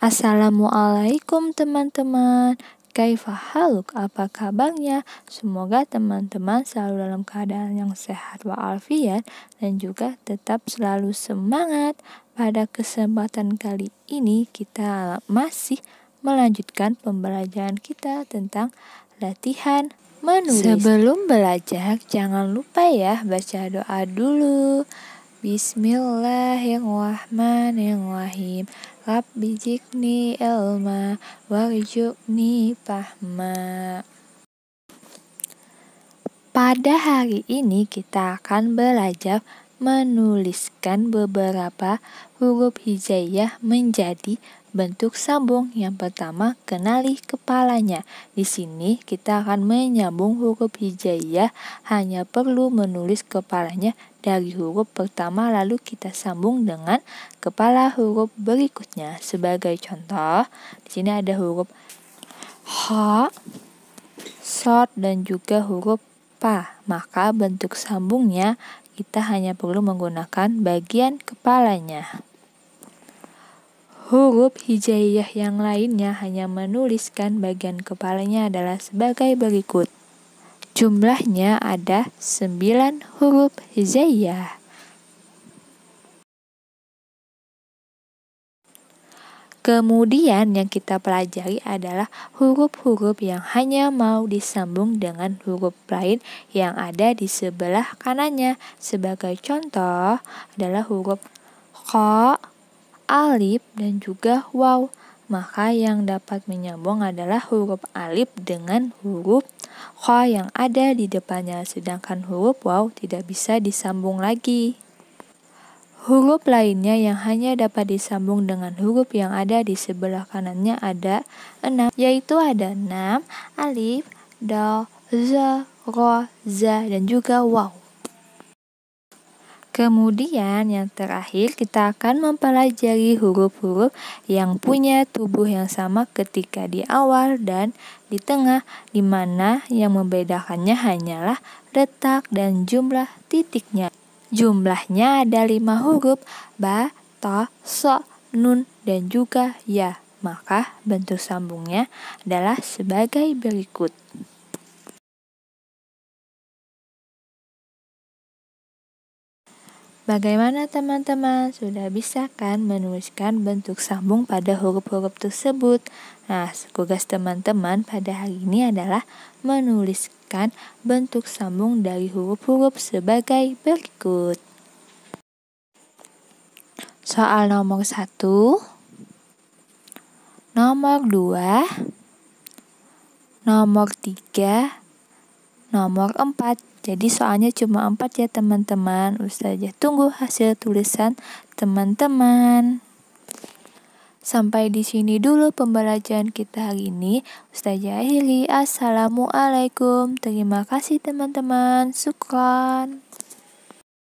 Assalamualaikum teman-teman Kaifah haluk, apa kabarnya? Semoga teman-teman selalu dalam keadaan yang sehat walafiat dan juga tetap selalu semangat. Pada kesempatan kali ini kita masih melanjutkan pembelajaran kita tentang latihan menulis. Sebelum belajar jangan lupa ya baca doa dulu. Bismillahirrahmanirrahim Rabbi jikni ilma Warjukni pahma Pada hari ini kita akan belajar menuliskan beberapa huruf hijaiyah menjadi bentuk sambung. Yang pertama, kenali kepalanya. Di sini kita akan menyambung huruf hijaiyah, hanya perlu menulis kepalanya dari huruf pertama lalu kita sambung dengan kepala huruf berikutnya. Sebagai contoh, di sini ada huruf H, short dan juga huruf p. Maka bentuk sambungnya kita hanya perlu menggunakan bagian kepalanya. Huruf hijaiyah yang lainnya hanya menuliskan bagian kepalanya adalah sebagai berikut. Jumlahnya ada 9 huruf hijaiyah. Kemudian yang kita pelajari adalah huruf-huruf yang hanya mau disambung dengan huruf lain yang ada di sebelah kanannya. Sebagai contoh adalah huruf Q, alif, dan juga waw maka yang dapat menyambung adalah huruf alif dengan huruf kha yang ada di depannya, sedangkan huruf waw tidak bisa disambung lagi. Huruf lainnya yang hanya dapat disambung dengan huruf yang ada di sebelah kanannya ada enam, yaitu ada enam, alif, do, za, ro, za, dan juga waw. Kemudian yang terakhir kita akan mempelajari huruf-huruf yang punya tubuh yang sama ketika di awal dan di tengah di mana yang membedakannya hanyalah letak dan jumlah titiknya. Jumlahnya ada lima huruf ba, ta, so, nun dan juga ya. Maka bentuk sambungnya adalah sebagai berikut. Bagaimana teman-teman? Sudah bisa kan menuliskan bentuk sambung pada huruf-huruf tersebut? Nah, tugas teman-teman pada hari ini adalah menuliskan bentuk sambung dari huruf-huruf sebagai berikut. Soal nomor 1 Nomor 2 Nomor 3 Nomor 4. Jadi soalnya cuma 4 ya teman-teman. Ustazah tunggu hasil tulisan teman-teman. Sampai di sini dulu pembelajaran kita hari ini. Ustazah akhiri. Assalamualaikum. Terima kasih teman-teman. Sukron.